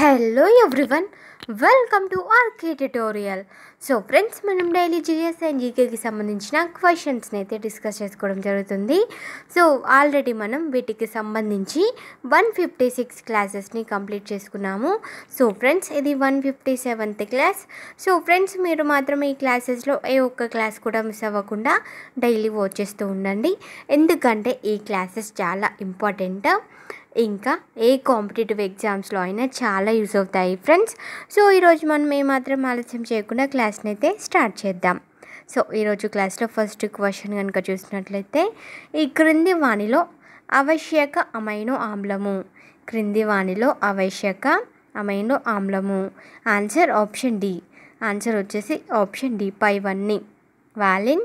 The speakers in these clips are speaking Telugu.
hello everyone welcome to RK tutorial so friends మనం డైలీ జిఎస్ అండ్ జీకేకి సంబంధించిన క్వశ్చన్స్ని అయితే డిస్కస్ చేసుకోవడం జరుగుతుంది సో ఆల్రెడీ మనం వీటికి సంబంధించి వన్ ఫిఫ్టీ సిక్స్ క్లాసెస్ని కంప్లీట్ చేసుకున్నాము సో ఫ్రెండ్స్ ఇది one fifty seventh class so friends మీరు మాత్రం ఈ క్లాసెస్లో ఏ ఒక్క క్లాస్ కూడా మిస్ అవ్వకుండా డైలీ వాచ్ చేస్తూ ఉండండి ఎందుకంటే ఈ క్లాసెస్ చాలా ఇంపార్టెంట్ ఇంకా ఏ కాంపిటేటివ్ ఎగ్జామ్స్లో అయినా చాలా యూజ్ అవుతాయి ఫ్రెండ్స్ సో ఈరోజు మనం ఏమాత్రం ఆలస్యం చేయకుండా క్లాస్ని అయితే స్టార్ట్ చేద్దాం సో ఈరోజు క్లాస్లో ఫస్ట్ క్వశ్చన్ కనుక చూసినట్లయితే ఈ క్రింది వాణిలో ఆవశ్యక అమైనో ఆమ్లము క్రింది వాణిలో అవశ్యక అమైనో ఆమ్లము ఆన్సర్ ఆప్షన్ డి ఆన్సర్ వచ్చేసి ఆప్షన్ డి వన్ని వాలిన్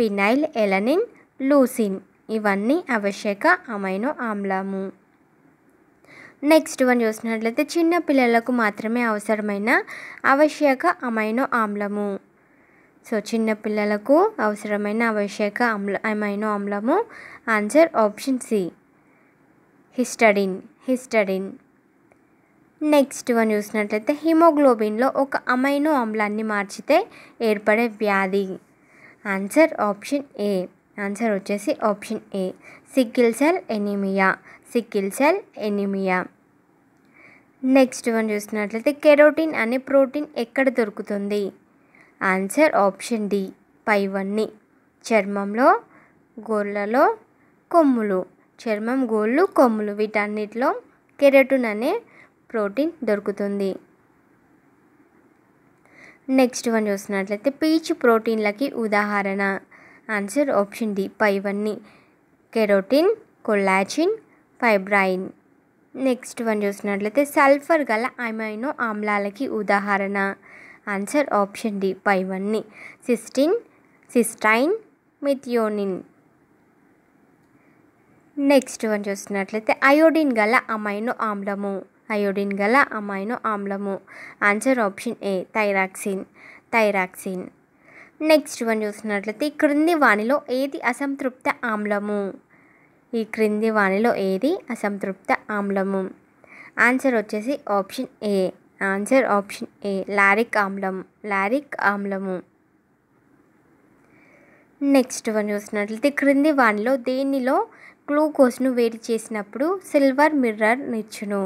పినైల్ ఎలనిన్ లూసిన్ ఇవన్నీ అవశ్యక అమైనో ఆమ్లము నెక్స్ట్ వన్ చూసినట్లయితే చిన్న పిల్లలకు మాత్రమే అవసరమైన ఆవశ్యక అమైనో ఆమ్లము సో చిన్న పిల్లలకు అవసరమైన ఆవశ్యక అమ్ల అమైనో ఆమ్లము answer option C histidine histidine next one చూసినట్లయితే హిమోగ్లోబిన్లో ఒక అమైనో ఆమ్లాన్ని మార్చితే ఏర్పడే వ్యాధి ఆన్సర్ ఆప్షన్ ఏ ఆన్సర్ వచ్చేసి option A sickle cell anaemia sickle cell anaemia next one చూసినట్లయితే కెరోటిన్ అనే ప్రోటీన్ ఎక్కడ దొరుకుతుంది ఆన్సర్ ఆప్షన్ డి పైవన్నీ చర్మంలో గోళ్ళలో కొమ్ములు చర్మం గోళ్ళు కొమ్ములు వీటన్నిటిలో కెరోటిన్ అనే ప్రోటీన్ దొరుకుతుంది నెక్స్ట్ వన్ చూసినట్లయితే పీచు ప్రోటీన్లకి ఉదాహరణ ఆన్సర్ ఆప్షన్ డి పైవన్నీ keratin collagen fibroin next one చూసినట్లయితే సల్ఫర్ గల అమైనో ఆమ్లాలకి ఉదాహరణ ఆన్సర్ ఆప్షన్ డి పైవన్నీ cystine cysteine methionine next one చూసినట్లయితే అయోడిన్ గల అమైనో ఆమ్లము అయోడిన్ గల అమైనో ఆమ్లము answer option A thyroxine thyroxine next one చూసినట్లయితే క్రింది వాణిలో ఏది అసంతృప్త ఆమ్లము ఈ క్రింది వాణిలో ఏది అసంతృప్త ఆమ్లము ఆన్సర్ వచ్చేసి option A answer option A lauric ఆమ్లం లారిక్ ఆమ్లము నెక్స్ట్ వన్ చూసినట్లయితే క్రింది వాణిలో దేనిలో గ్లూకోజ్ను వేడి చేసినప్పుడు సిల్వర్ మిర్రర్ నిచ్చును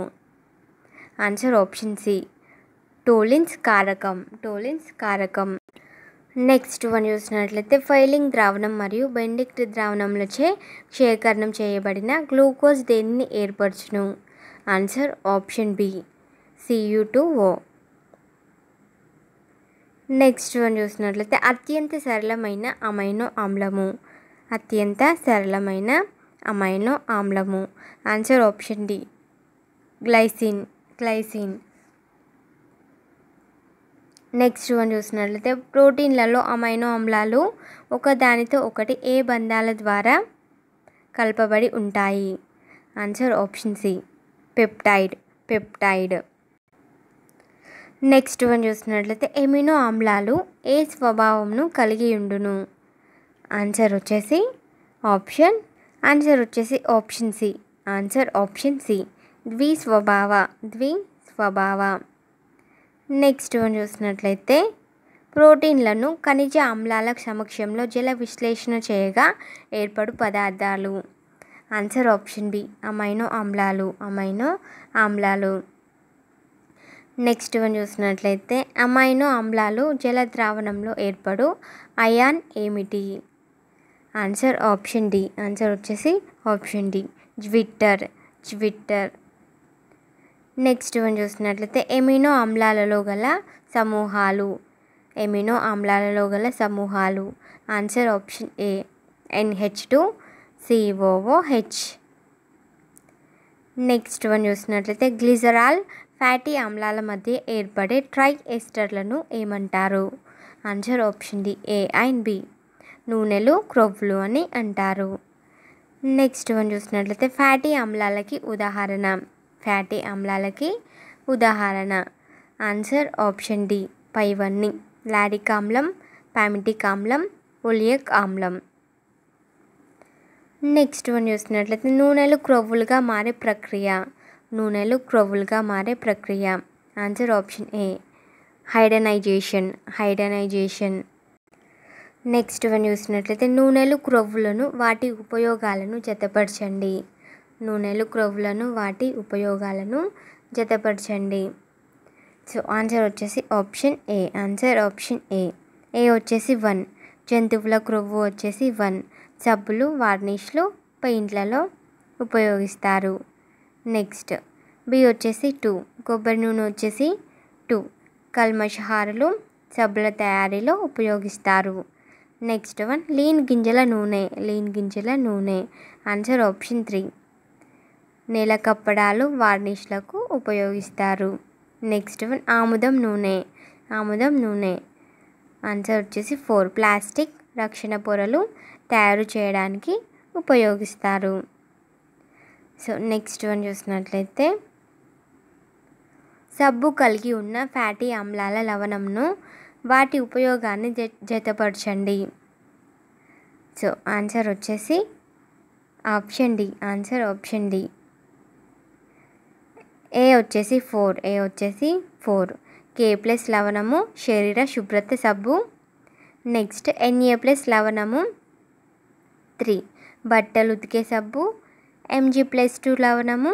ఆన్సర్ ఆప్షన్ సి టోలిన్స్ కారకం టోలిన్స్ కారకం నెక్స్ట్ వన్ చూసినట్లయితే ఫైలింగ్ ద్రావణం మరియు బెండిక్ట్ ద్రావణంలోచే క్షేకరణం చేయబడిన గ్లూకోజ్ దేనిని ఏర్పరచును answer option B CU two O next one చూసినట్లయితే అత్యంత సరళమైన అమైనో ఆమ్లము అత్యంత సరళమైన అమైనో ఆమ్లము answer option D glycine glycine next one చూసినట్లయితే ప్రోటీన్లలో అమైనో అమ్లాలు ఒకదానితో ఒకటి ఏ బంధాల ద్వారా కలపబడి ఉంటాయి answer option C peptide peptide next one చూసినట్లయితే ఎమినో ఆమ్లాలు ఏ స్వభావంను కలిగి ఉండును ఆన్సర్ వచ్చేసి ఆప్షన్ ఆన్సర్ వచ్చేసి option C answer option C ద్వి స్వభావ ద్వి స్వభావ నెక్స్ట్ వన్ చూసినట్లయితే ప్రోటీన్లను ఖనిజ అమ్లాల సమక్షంలో జల విశ్లేషణ చేయగా ఏర్పడు పదార్థాలు ఆన్సర్ ఆప్షన్ బి అమైనో ఆమ్లాలు అమైనో ఆమ్లాలు నెక్స్ట్ వన్ చూసినట్లయితే అమైనో ఆమ్లాలు జల ద్రావణంలో ఏర్పడు అయాన్ ఏమిటి ఆన్సర్ ఆప్షన్ డి ఆన్సర్ వచ్చేసి option D zwitter zwitter next one చూసినట్లయితే ఎమినో ఆమ్లాలలో గల సమూహాలు ఎమినో ఆమ్లాలలో గల సమూహాలు answer option A NH two COOH next one చూసినట్లయితే గ్లిజరాల్ ఫ్యాటీ ఆమ్లాల మధ్య ఏర్పడే ట్రై ఎస్టర్లను ఏమంటారు answer option D A and B నూనెలు క్రొవ్వులు అని అంటారు నెక్స్ట్ వన్ చూసినట్లయితే ఫ్యాటీ ఆమ్లాలకి ఉదాహరణ ఫ్యాటీ ఆమ్లాలకి ఉదాహరణ ఆన్సర్ ఆప్షన్ డి పైవన్నీ లారిక్ ఆమ్లం పామిటిక్ ఆమ్లం ఒలియక్ ఆమ్లం నెక్స్ట్ వన్ చూసినట్లయితే నూనెలు క్రొవ్వులుగా మారే ప్రక్రియ నూనెలు క్రొవ్వులుగా మారే ప్రక్రియ answer option A hydrogenation hydrogenation next one చూసినట్లయితే నూనెలు క్రొవ్వులను వాటి ఉపయోగాలను జతపరచండి నూనెలు క్రొవ్లను వాటి ఉపయోగాలను జతపరచండి సో ఆన్సర్ వచ్చేసి option A answer option A A వచ్చేసి వన్ జంతువుల క్రొవ్వు వచ్చేసి వన్ సబ్బులు వార్నిష్లు పెయింట్లలో ఉపయోగిస్తారు నెక్స్ట్ బి వచ్చేసి టూ కొబ్బరి నూనె వచ్చేసి టూ కల్మషహారులు సబ్బుల తయారీలో ఉపయోగిస్తారు నెక్స్ట్ వన్ లీన్ గింజల నూనె లీన్ గింజల నూనె ఆన్సర్ ఆప్షన్ త్రీ నేల కప్పడాలు వార్నిష్లకు ఉపయోగిస్తారు నెక్స్ట్ వన్ ఆముదం నూనె ఆముదం నూనె ఆన్సర్ వచ్చేసి ఫోర్ ప్లాస్టిక్ రక్షణ పొరలు తయారు చేయడానికి ఉపయోగిస్తారు సో నెక్స్ట్ వన్ చూసినట్లయితే సబ్బు కలిగి ఉన్న ఫ్యాటీ అమ్లాల లవణంను వాటి ఉపయోగాన్ని జతపరచండి సో ఆన్సర్ వచ్చేసి option D answer option D A వచ్చేసి ఫోర్ ఏ వచ్చేసి ఫోర్ కే ప్లస్ లవణము శరీర శుభ్రత సబ్బు నెక్స్ట్ ఎన్ఏ ప్లస్ లవణము త్రీ బట్టలు ఉతికే సబ్బు ఎంజీ ప్లస్ టూ లవణము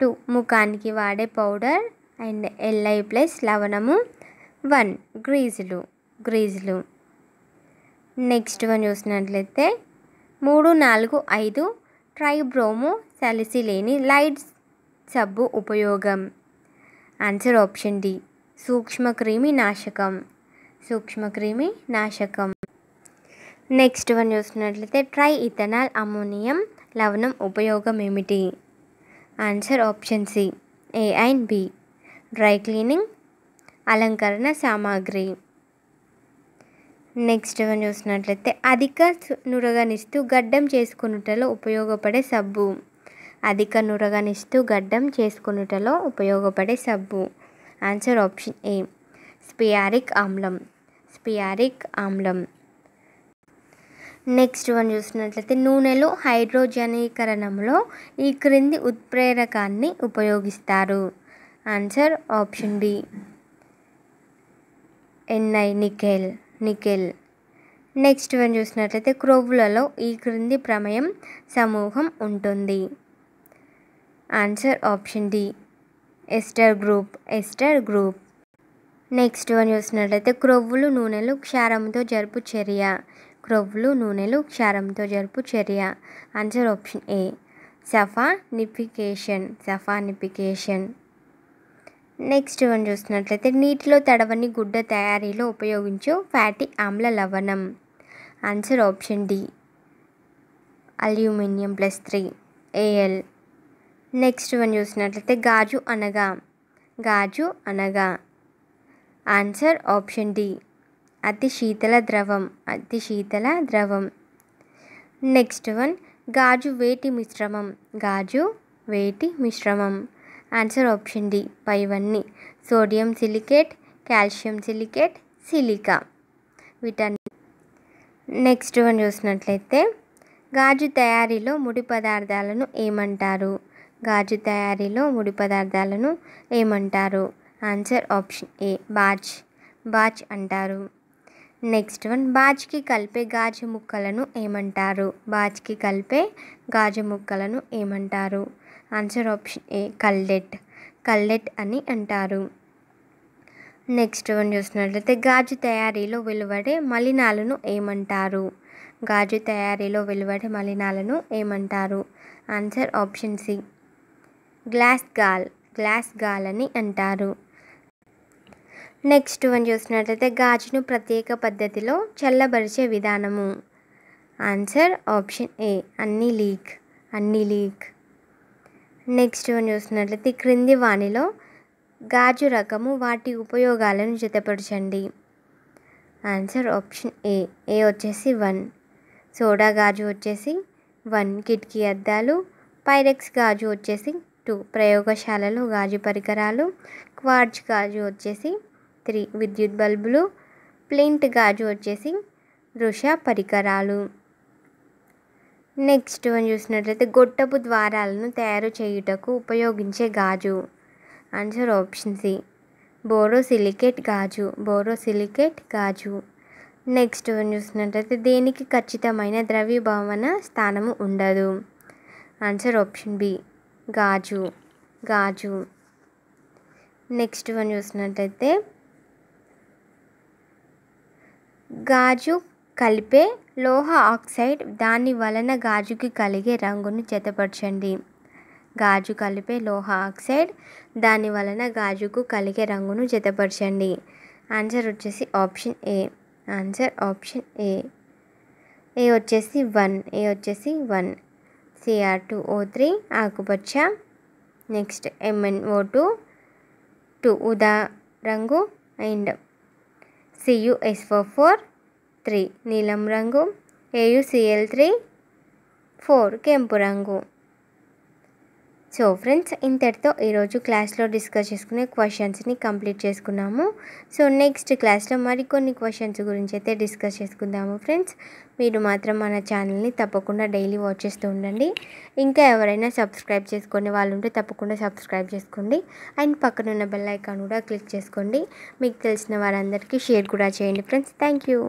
టూ ముఖానికి వాడే పౌడర్ అండ్ ఎల్ఐ ప్లస్ లవణము వన్ గ్రీజులు గ్రీజులు నెక్స్ట్ వన్ చూసినట్లయితే మూడు నాలుగు ఐదు ట్రైబ్రోము సలిసి లేని లైట్స్ సబ్బు ఉపయోగం ఆన్సర్ ఆప్షన్ డి సూక్ష్మక్రిమి నాశకం సూక్ష్మక్రిమి నాశకం నెక్స్ట్ వన్ చూసినట్లయితే ట్రై ఇథనాల్ అమోనియం లవణం ఉపయోగం ఏమిటి answer option C A and B dry cleaning అలంకరణ సామాగ్రి నెక్స్ట్ వన్ చూసినట్లయితే అధిక నురగనిస్తూ గడ్డం చేసుకున్నటలో ఉపయోగపడే సబ్బు అధిక నురగనిస్తూ గడ్డం చేసుకొనుటలో ఉపయోగపడే సబ్బు ఆన్సర్ ఆప్షన్ ఏ స్పియారిక్ ఆమ్లం స్పియారిక్ ఆమ్లం నెక్స్ట్ వన్ చూసినట్లయితే నూనెలు హైడ్రోజనీకరణంలో ఈ క్రింది ఉత్ప్రేరకాన్ని ఉపయోగిస్తారు answer option D NI nickel nickel next one చూసినట్లయితే క్రొవ్వులలో ఈ క్రింది ప్రమేయం సమూహం ఉంటుంది answer option D ester group ester group next one చూసినట్లయితే క్రొవ్వులు నూనెలు క్షారంతో జరుపు చర్య క్రొవ్వులు నూనెలు క్షారంతో జరుపు చర్య answer option A saponification saponification next one చూసినట్లయితే నీటిలో తడవని గుడ్డ తయారీలో ఉపయోగించు ఫ్యాటీ ఆమ్ల లవణం answer option D aluminium plus three AL next one చూసినట్లయితే గాజు అనగా గాజు అనగా ఆన్సర్ ఆప్షన్ డి అతి శీతల ద్రవం అతి శీతల ద్రవం నెక్స్ట్ వన్ గాజు వేటి మిశ్రమం గాజు వేటి మిశ్రమం ఆన్సర్ ఆప్షన్ డి పైవన్నీ sodium silicate calcium silicate silica వీటన్ని నెక్స్ట్ వన్ చూసినట్లయితే గాజు తయారీలో ముడి పదార్థాలను ఏమంటారు గాజు తయారీలో ముడి పదార్థాలను ఏమంటారు ఆన్సర్ ఆప్షన్ ఏ బాజ్ బాజ్ అంటారు నెక్స్ట్ వన్ బాజ్కి కలిపే గాజు ముక్కలను ఏమంటారు బాజ్కి కలిపే గాజు ముక్కలను ఏమంటారు ఆన్సర్ ఆప్షన్ ఏ కల్లెట్ కల్లెట్ అని అంటారు నెక్స్ట్ వన్ చూసినట్లయితే గాజు తయారీలో వెలువడే మలినాలను ఏమంటారు గాజు తయారీలో వెలువడే మలినాలను ఏమంటారు answer option C glass gall glass gall అని అంటారు నెక్స్ట్ వన్ చూసినట్లయితే గాజును ప్రత్యేక పద్ధతిలో చల్లబరిచే విధానము ఆన్సర్ ఆప్షన్ ఏ అన్ని లీక్ అన్ని లీక్ నెక్స్ట్ వన్ చూసినట్లయితే క్రింది వాణిలో గాజు రకము వాటి ఉపయోగాలను జతపరచండి ఆన్సర్ ఆప్షన్ ఏ ఏ వచ్చేసి వన్ సోడా గాజు వచ్చేసి వన్ కిటికీ అద్దాలు పైరెక్స్ గాజు వచ్చేసి టూ ప్రయోగశాలలు గాజు పరికరాలు క్వార్జ్ గాజు వచ్చేసి త్రీ విద్యుత్ బల్బులు ప్లింట్ గాజు వచ్చేసి దృశ్య పరికరాలు నెక్స్ట్ వన్ చూసినట్లయితే గొట్టపు ద్వారాలను తయారు చేయుటకు ఉపయోగించే గాజు ఆన్సర్ ఆప్షన్ సి బోరోసిలికేట్ గాజు బోరోసిలికేట్ గాజు నెక్స్ట్ వన్ చూసినట్లయితే దేనికి ఖచ్చితమైన ద్రవ్యభవన స్థానము ఉండదు ఆన్సర్ ఆప్షన్ బి గాజు గాజు నెక్స్ట్ వన్ చూసినట్టయితే గాజు కలిపే లోహ ఆక్సైడ్ దాని వలన గాజుకి కలిగే రంగును జతపరచండి గాజు కలిపే లోహ ఆక్సైడ్ దాని వలన గాజుకు కలిగే రంగును జతపరచండి ఆన్సర్ వచ్చేసి option A answer option A A వచ్చేసి వన్ ఏ వచ్చేసి one CR two O three ఆకుపచ్చ నెక్స్ట్ ఎంఎన్ఓ టూ టూ ఉదా రంగు అండ్ సియుఎస్ఓ ఫోర్ త్రీ నీలం రంగు ఏయుసిఎల్ త్రీ ఫోర్ కెంపు రంగు సో ఫ్రెండ్స్ ఇంతటితో ఈరోజు క్లాస్లో డిస్కస్ చేసుకునే క్వశ్చన్స్ని కంప్లీట్ చేసుకున్నాము సో నెక్స్ట్ క్లాస్లో మరికొన్ని క్వశ్చన్స్ గురించి అయితే డిస్కస్ చేసుకుందాము ఫ్రెండ్స్ మీరు మాత్రం మన ఛానల్ని తప్పకుండా డైలీ వాచ్ చేస్తూ ఉండండి ఇంకా ఎవరైనా సబ్స్క్రైబ్ చేసుకునే వాళ్ళు ఉంటే తప్పకుండా సబ్స్క్రైబ్ చేసుకోండి అండ్ పక్కన ఉన్న బెల్ ఐకాన్ కూడా క్లిక్ చేసుకోండి మీకు తెలిసిన వారందరికీ షేర్ కూడా చేయండి ఫ్రెండ్స్ థ్యాంక్ యూ